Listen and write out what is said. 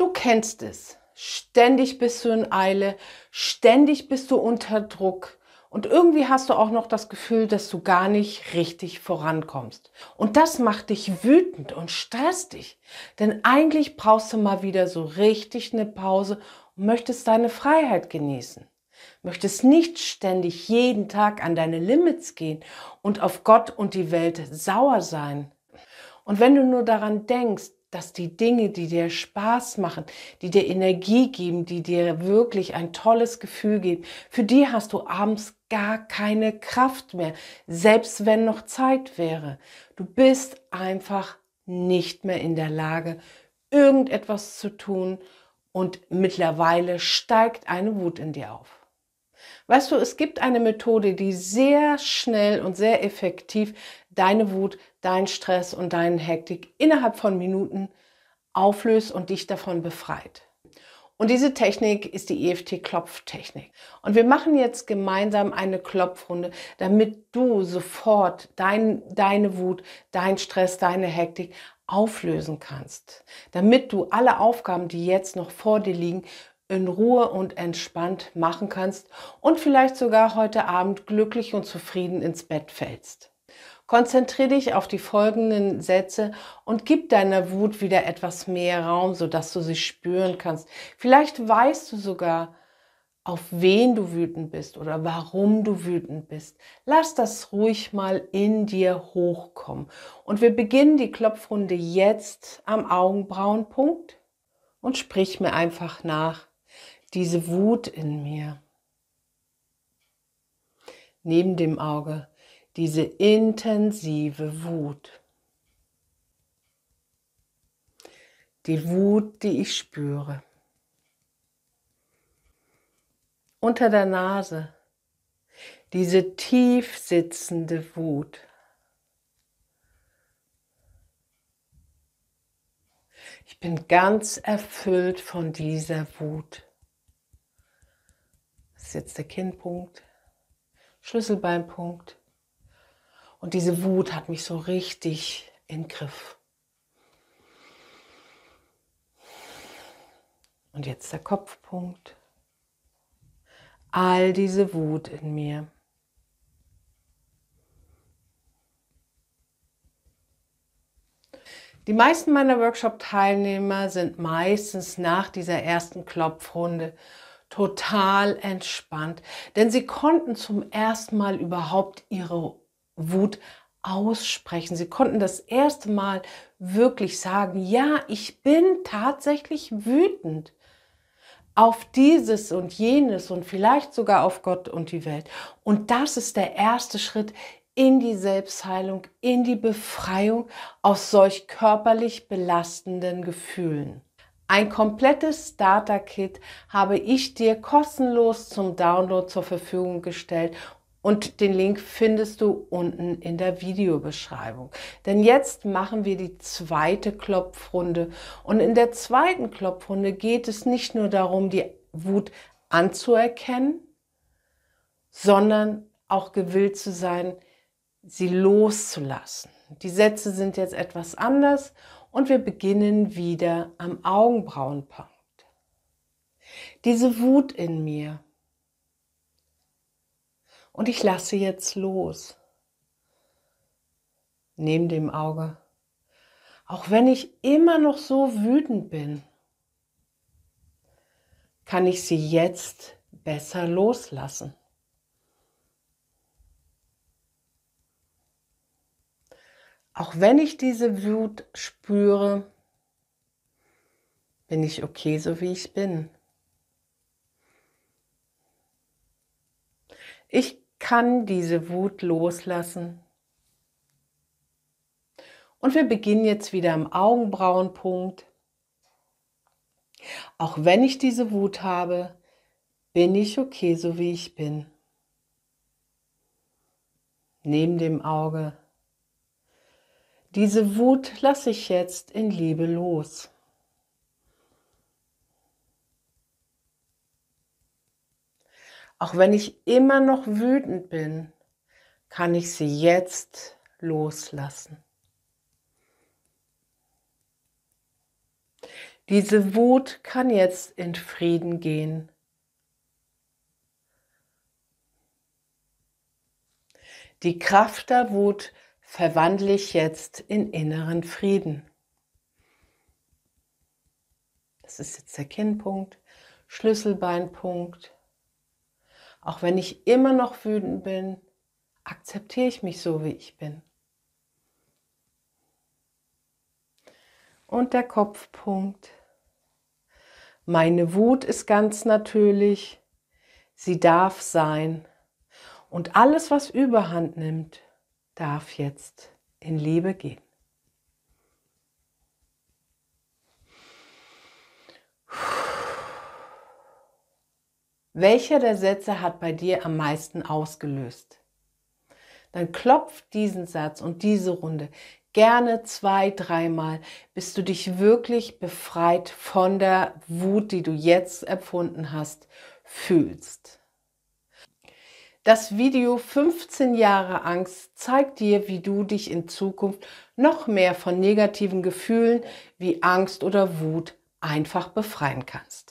Du kennst es. Ständig bist du in Eile, ständig bist du unter Druck und irgendwie hast du auch noch das Gefühl, dass du gar nicht richtig vorankommst. Und das macht dich wütend und stresst dich, denn eigentlich brauchst du mal wieder so richtig eine Pause und möchtest deine Freiheit genießen. Möchtest nicht ständig jeden Tag an deine Limits gehen und auf Gott und die Welt sauer sein. Und wenn du nur daran denkst, dass die Dinge, die dir Spaß machen, die dir Energie geben, die dir wirklich ein tolles Gefühl geben, für die hast du abends gar keine Kraft mehr, selbst wenn noch Zeit wäre. Du bist einfach nicht mehr in der Lage, irgendetwas zu tun und mittlerweile steigt eine Wut in dir auf. Weißt du, es gibt eine Methode, die sehr schnell und sehr effektiv deine Wut dein Stress und deine Hektik innerhalb von Minuten auflöst und dich davon befreit. Und diese Technik ist die EFT-Klopftechnik. Und wir machen jetzt gemeinsam eine Klopfrunde, damit du sofort dein, deine Wut, dein Stress, deine Hektik auflösen kannst. Damit du alle Aufgaben, die jetzt noch vor dir liegen, in Ruhe und entspannt machen kannst und vielleicht sogar heute Abend glücklich und zufrieden ins Bett fällst. Konzentriere dich auf die folgenden Sätze und gib deiner Wut wieder etwas mehr Raum, sodass du sie spüren kannst. Vielleicht weißt du sogar, auf wen du wütend bist oder warum du wütend bist. Lass das ruhig mal in dir hochkommen. Und wir beginnen die Klopfrunde jetzt am Augenbrauenpunkt und sprich mir einfach nach. Diese Wut in mir, neben dem Auge, diese intensive Wut. Die Wut, die ich spüre. Unter der Nase. Diese tief sitzende Wut. Ich bin ganz erfüllt von dieser Wut. Das ist jetzt der Kinnpunkt, Schlüsselbeinpunkt, und diese Wut hat mich so richtig in Griff. Und jetzt der Kopfpunkt. All diese Wut in mir. Die meisten meiner Workshop-Teilnehmer sind meistens nach dieser ersten Klopfrunde total entspannt, denn sie konnten zum ersten Mal überhaupt ihre Wut aussprechen. Sie konnten das erste Mal wirklich sagen, ja, ich bin tatsächlich wütend auf dieses und jenes und vielleicht sogar auf Gott und die Welt. Und das ist der erste Schritt in die Selbstheilung, in die Befreiung aus solch körperlich belastenden Gefühlen. Ein komplettes Starter-Kit habe ich dir kostenlos zum Download zur Verfügung gestellt und den Link findest du unten in der Videobeschreibung. Denn jetzt machen wir die zweite Klopfrunde. Und in der zweiten Klopfrunde geht es nicht nur darum, die Wut anzuerkennen, sondern auch gewillt zu sein, sie loszulassen. Die Sätze sind jetzt etwas anders und wir beginnen wieder am Augenbrauenpunkt. Diese Wut in mir, und ich lasse jetzt los. Neben dem Auge. Auch wenn ich immer noch so wütend bin, kann ich sie jetzt besser loslassen. Auch wenn ich diese Wut spüre, bin ich okay, so wie ich bin. Ich kann diese Wut loslassen. Und wir beginnen jetzt wieder am Augenbrauenpunkt. Auch wenn ich diese Wut habe, bin ich okay, so wie ich bin. Neben dem Auge. Diese Wut lasse ich jetzt in Liebe los. Auch wenn ich immer noch wütend bin, kann ich sie jetzt loslassen. Diese Wut kann jetzt in Frieden gehen. Die Kraft der Wut verwandle ich jetzt in inneren Frieden. Das ist jetzt der Kinnpunkt, Schlüsselbeinpunkt, auch wenn ich immer noch wütend bin, akzeptiere ich mich so, wie ich bin. Und der Kopfpunkt. Meine Wut ist ganz natürlich, sie darf sein. Und alles, was überhand nimmt, darf jetzt in Liebe gehen. welcher der Sätze hat bei dir am meisten ausgelöst? Dann klopf diesen Satz und diese Runde gerne zwei, dreimal, bis du dich wirklich befreit von der Wut, die du jetzt empfunden hast, fühlst. Das Video 15 Jahre Angst zeigt dir, wie du dich in Zukunft noch mehr von negativen Gefühlen wie Angst oder Wut einfach befreien kannst.